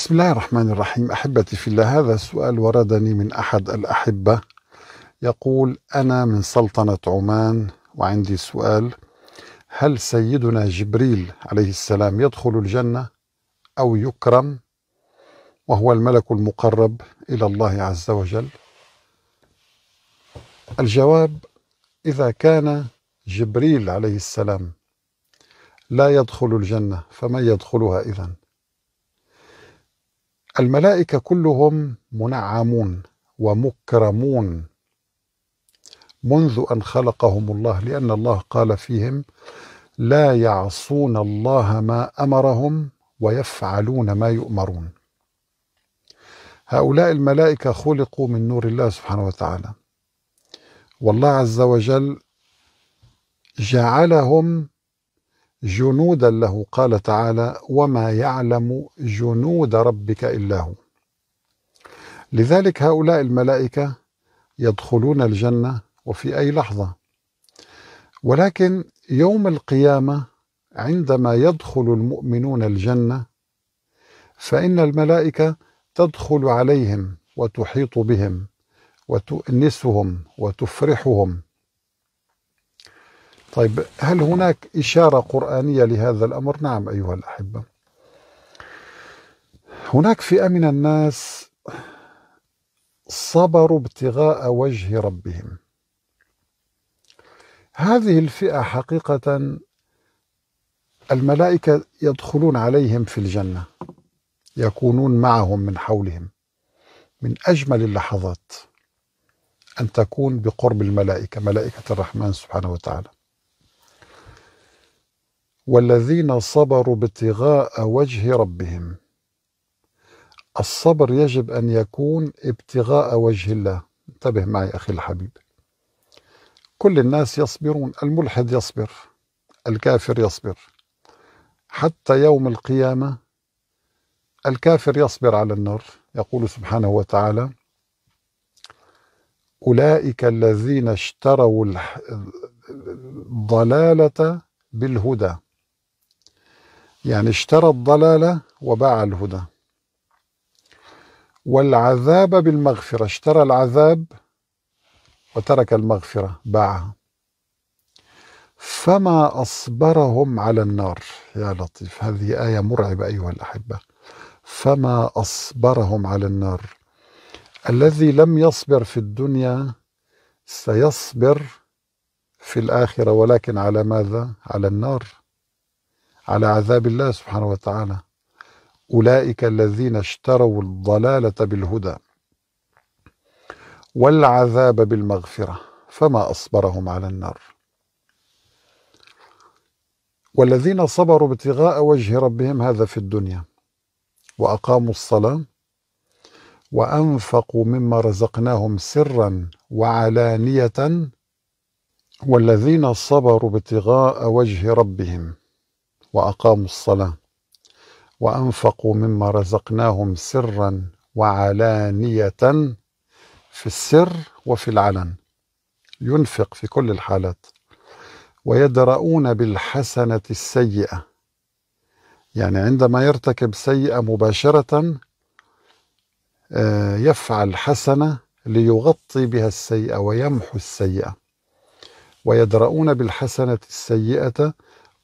بسم الله الرحمن الرحيم أحبتي في الله هذا السؤال وردني من أحد الأحبة يقول أنا من سلطنة عمان وعندي سؤال هل سيدنا جبريل عليه السلام يدخل الجنة أو يكرم وهو الملك المقرب إلى الله عز وجل الجواب إذا كان جبريل عليه السلام لا يدخل الجنة فمن يدخلها إذن الملائكة كلهم منعمون ومكرمون منذ أن خلقهم الله لأن الله قال فيهم لا يعصون الله ما أمرهم ويفعلون ما يؤمرون هؤلاء الملائكة خلقوا من نور الله سبحانه وتعالى والله عز وجل جعلهم جنودا له قال تعالى وما يعلم جنود ربك الا هو لذلك هؤلاء الملائكه يدخلون الجنه وفي اي لحظه ولكن يوم القيامه عندما يدخل المؤمنون الجنه فان الملائكه تدخل عليهم وتحيط بهم وتؤنسهم وتفرحهم طيب هل هناك إشارة قرآنية لهذا الأمر؟ نعم أيها الأحبة هناك فئة من الناس صبروا ابتغاء وجه ربهم هذه الفئة حقيقة الملائكة يدخلون عليهم في الجنة يكونون معهم من حولهم من أجمل اللحظات أن تكون بقرب الملائكة ملائكة الرحمن سبحانه وتعالى والذين صبروا ابتغاء وجه ربهم الصبر يجب أن يكون ابتغاء وجه الله انتبه معي أخي الحبيب كل الناس يصبرون الملحد يصبر الكافر يصبر حتى يوم القيامة الكافر يصبر على النار يقول سبحانه وتعالى أولئك الذين اشتروا الضلالة بالهدى يعني اشترى الضلالة وباع الهدى والعذاب بالمغفرة اشترى العذاب وترك المغفرة باعها فما أصبرهم على النار يا لطيف هذه آية مرعبة أيها الأحبة فما أصبرهم على النار الذي لم يصبر في الدنيا سيصبر في الآخرة ولكن على ماذا؟ على النار على عذاب الله سبحانه وتعالى أولئك الذين اشتروا الضلالة بالهدى والعذاب بالمغفرة فما أصبرهم على النار والذين صبروا ابتغاء وجه ربهم هذا في الدنيا وأقاموا الصلاة وأنفقوا مما رزقناهم سرا وعلانية والذين صبروا ابتغاء وجه ربهم واقاموا الصلاه وانفقوا مما رزقناهم سرا وعلانيه في السر وفي العلن ينفق في كل الحالات ويدرؤون بالحسنه السيئه يعني عندما يرتكب سيئه مباشره آه، يفعل حسنه ليغطي بها السيئه ويمحو السيئه ويدرؤون بالحسنه السيئه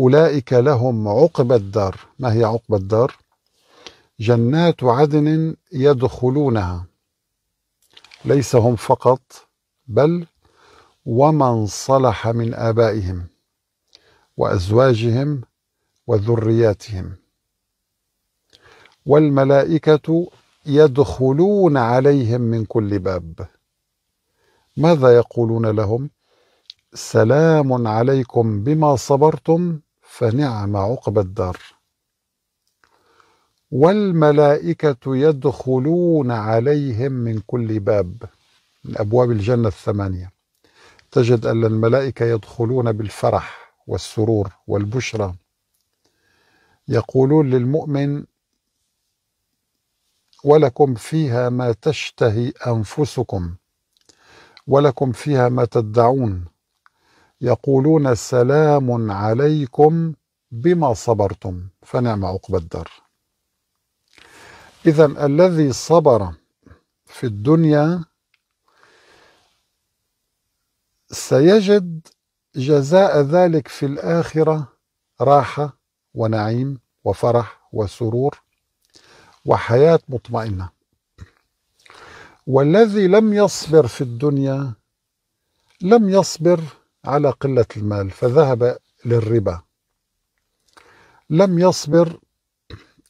أولئك لهم عقبى الدار ما هي عقبى الدار جنات عدن يدخلونها ليس هم فقط بل ومن صلح من آبائهم وأزواجهم وذرياتهم والملائكة يدخلون عليهم من كل باب ماذا يقولون لهم سلام عليكم بما صبرتم فنعم عقب الدار والملائكة يدخلون عليهم من كل باب من أبواب الجنة الثمانية تجد أن الملائكة يدخلون بالفرح والسرور والبشرى يقولون للمؤمن ولكم فيها ما تشتهي أنفسكم ولكم فيها ما تدعون يقولون سلام عليكم بما صبرتم فنعم عقبى الدار إذا الذي صبر في الدنيا سيجد جزاء ذلك في الآخرة راحة ونعيم وفرح وسرور وحياة مطمئنة والذي لم يصبر في الدنيا لم يصبر على قلة المال فذهب للربا لم يصبر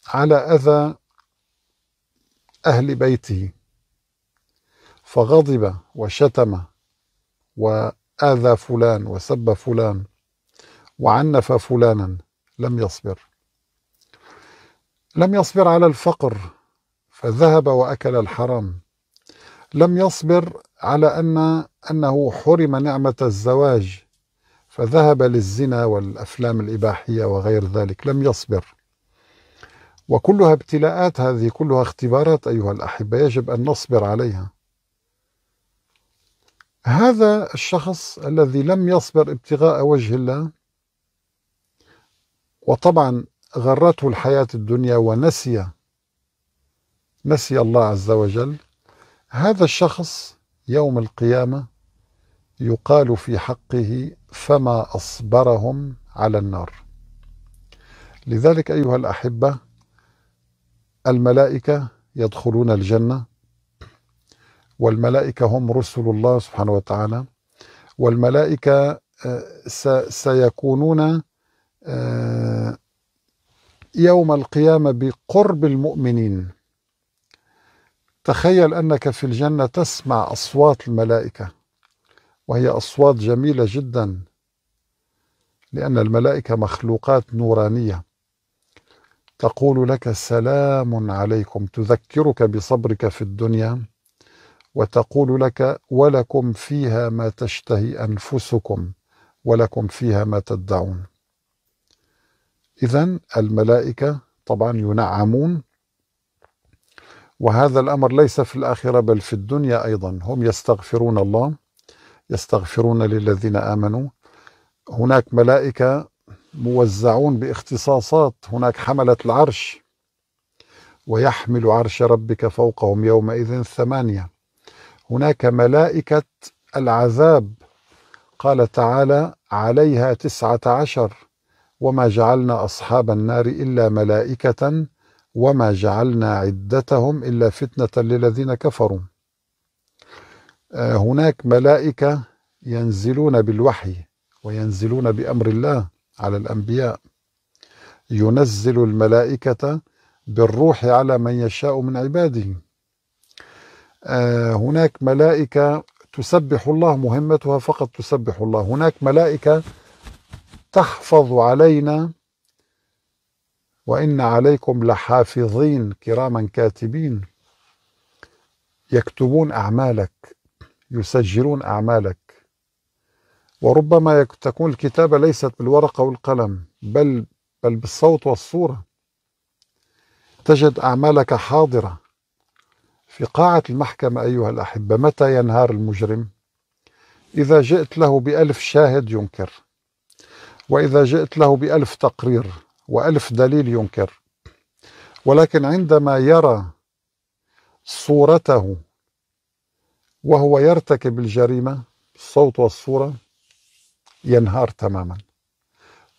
على أذى أهل بيته فغضب وشتم وآذى فلان وسب فلان وعنف فلانا لم يصبر لم يصبر على الفقر فذهب واكل الحرام لم يصبر على أن أنه حرم نعمة الزواج فذهب للزنا والأفلام الإباحية وغير ذلك لم يصبر وكلها ابتلاءات هذه كلها اختبارات أيها الأحبة يجب أن نصبر عليها هذا الشخص الذي لم يصبر ابتغاء وجه الله وطبعا غرته الحياة الدنيا ونسي نسي الله عز وجل هذا الشخص يوم القيامة يقال في حقه فما أصبرهم على النار لذلك أيها الأحبة الملائكة يدخلون الجنة والملائكة هم رسل الله سبحانه وتعالى والملائكة آه، سيكونون آه، يوم القيامة بقرب المؤمنين تخيل أنك في الجنة تسمع أصوات الملائكة وهي أصوات جميلة جدا لأن الملائكة مخلوقات نورانية تقول لك سلام عليكم تذكرك بصبرك في الدنيا وتقول لك ولكم فيها ما تشتهي أنفسكم ولكم فيها ما تدعون إذا الملائكة طبعا ينعمون وهذا الامر ليس في الاخره بل في الدنيا ايضا هم يستغفرون الله يستغفرون للذين امنوا هناك ملائكه موزعون باختصاصات هناك حمله العرش ويحمل عرش ربك فوقهم يومئذ ثمانيه هناك ملائكه العذاب قال تعالى عليها تسعه عشر وما جعلنا اصحاب النار الا ملائكه وما جعلنا عدتهم إلا فتنة للذين كفروا آه، هناك ملائكة ينزلون بالوحي وينزلون بأمر الله على الأنبياء ينزل الملائكة بالروح على من يشاء من عباده آه، هناك ملائكة تسبح الله مهمتها فقط تسبح الله هناك ملائكة تحفظ علينا وإن عليكم لحافظين كراما كاتبين يكتبون أعمالك يسجلون أعمالك وربما تكون الكتابة ليست بالورقة والقلم بل بل بالصوت والصورة تجد أعمالك حاضرة في قاعة المحكمة أيها الأحبة متى ينهار المجرم؟ إذا جئت له بألف شاهد ينكر وإذا جئت له بألف تقرير وألف دليل ينكر ولكن عندما يرى صورته وهو يرتكب الجريمة الصوت والصورة ينهار تماما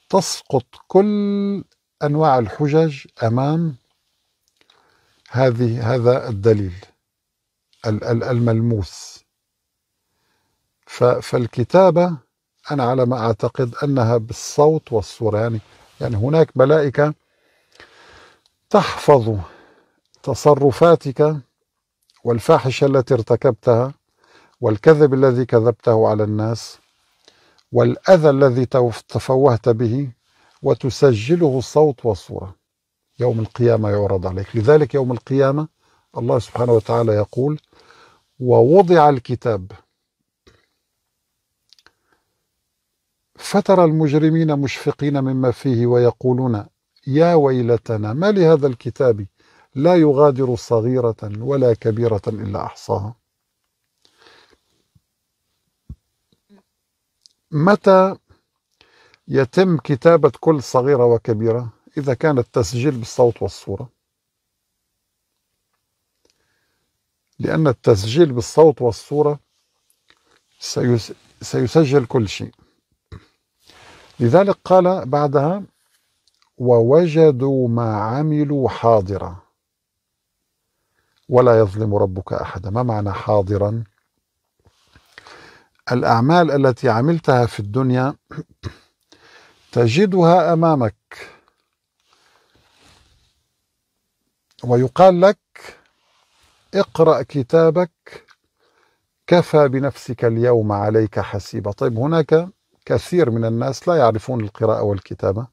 تسقط كل أنواع الحجج أمام هذه هذا الدليل الملموس فالكتابة أنا على ما أعتقد أنها بالصوت والصورة يعني يعني هناك ملائكة تحفظ تصرفاتك والفاحشة التي ارتكبتها والكذب الذي كذبته على الناس والأذى الذي تفوهت به وتسجله الصوت والصورة يوم القيامة يعرض عليك لذلك يوم القيامة الله سبحانه وتعالى يقول ووضع الكتاب فترى المجرمين مشفقين مما فيه ويقولون يا ويلتنا ما لهذا الكتاب لا يغادر صغيرة ولا كبيرة إلا أحصاها متى يتم كتابة كل صغيرة وكبيرة إذا كان التسجيل بالصوت والصورة لأن التسجيل بالصوت والصورة سيسجل كل شيء لذلك قال بعدها ووجدوا ما عملوا حاضرا ولا يظلم ربك احدا ما معنى حاضرا الاعمال التي عملتها في الدنيا تجدها امامك ويقال لك اقرا كتابك كفى بنفسك اليوم عليك حسيبا طيب هناك كثير من الناس لا يعرفون القراءة والكتابة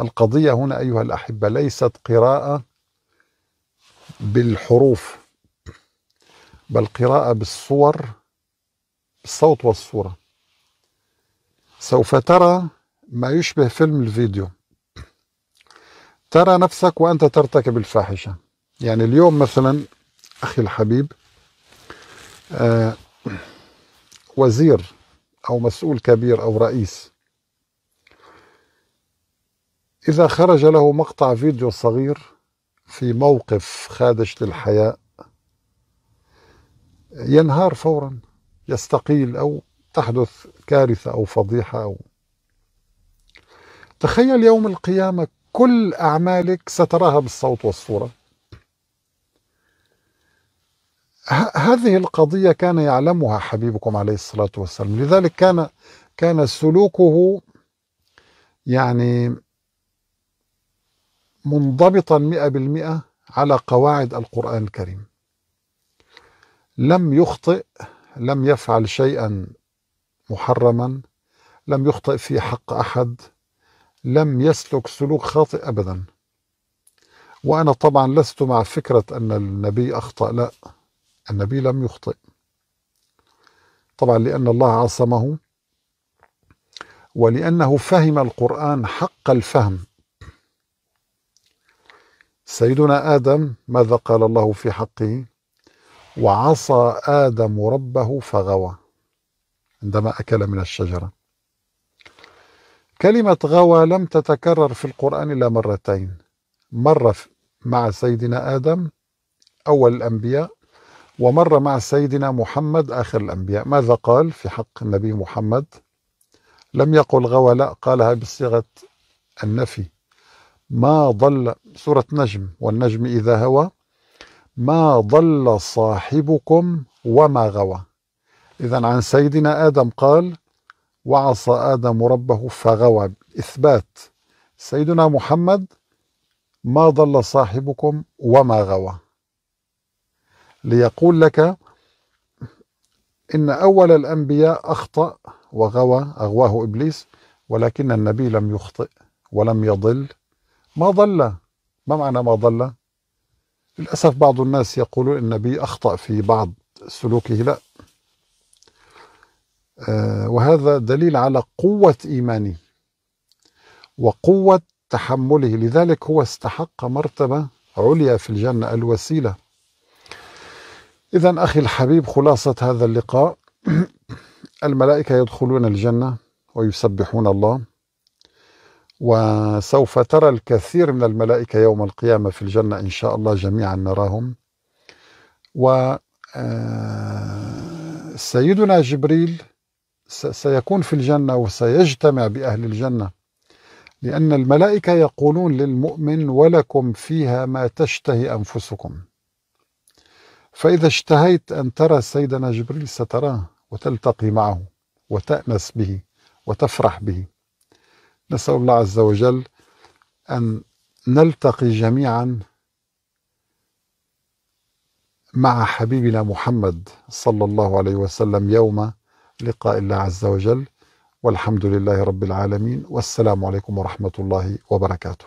القضية هنا أيها الأحبة ليست قراءة بالحروف بل قراءة بالصور بالصوت والصورة سوف ترى ما يشبه فيلم الفيديو ترى نفسك وأنت ترتكب الفاحشة يعني اليوم مثلا أخي الحبيب آه وزير أو مسؤول كبير أو رئيس إذا خرج له مقطع فيديو صغير في موقف خادش للحياء ينهار فورا يستقيل أو تحدث كارثة أو فضيحة أو تخيل يوم القيامة كل أعمالك ستراها بالصوت والصورة هذه القضية كان يعلمها حبيبكم عليه الصلاة والسلام لذلك كان كان سلوكه يعني منضبطا مئة بالمئة على قواعد القرآن الكريم لم يخطئ لم يفعل شيئا محرما لم يخطئ في حق أحد لم يسلك سلوك خاطئ أبدا وأنا طبعا لست مع فكرة أن النبي أخطأ لا النبي لم يخطئ طبعا لأن الله عصمه ولأنه فهم القرآن حق الفهم سيدنا آدم ماذا قال الله في حقه وعصى آدم ربه فغوى عندما أكل من الشجرة كلمة غوى لم تتكرر في القرآن إلا مرتين مرة مع سيدنا آدم أول الأنبياء ومر مع سيدنا محمد آخر الأنبياء ماذا قال في حق النبي محمد لم يقل غوى لا قالها بصيغة النفي ما ضل سورة نجم والنجم إذا هوى ما ضل صاحبكم وما غوى إذا عن سيدنا آدم قال وعصى آدم ربه فغوى إثبات سيدنا محمد ما ضل صاحبكم وما غوى ليقول لك إن أول الأنبياء أخطأ وغوى أغواه إبليس ولكن النبي لم يخطئ ولم يضل ما ضل ما معنى ما ضل للأسف بعض الناس يقولون النبي أخطأ في بعض سلوكه لا آه، وهذا دليل على قوة إيمانه وقوة تحمله لذلك هو استحق مرتبة عليا في الجنة الوسيلة إذا أخي الحبيب خلاصة هذا اللقاء الملائكة يدخلون الجنة ويسبحون الله وسوف ترى الكثير من الملائكة يوم القيامة في الجنة إن شاء الله جميعا نراهم و آه، سيدنا جبريل سيكون في الجنة وسيجتمع بأهل الجنة لأن الملائكة يقولون للمؤمن ولكم فيها ما تشتهي أنفسكم فإذا اشتهيت أن ترى سيدنا جبريل ستراه وتلتقي معه وتأنس به وتفرح به نسأل الله عز وجل أن نلتقي جميعا مع حبيبنا محمد صلى الله عليه وسلم يوم لقاء الله عز وجل والحمد لله رب العالمين والسلام عليكم ورحمة الله وبركاته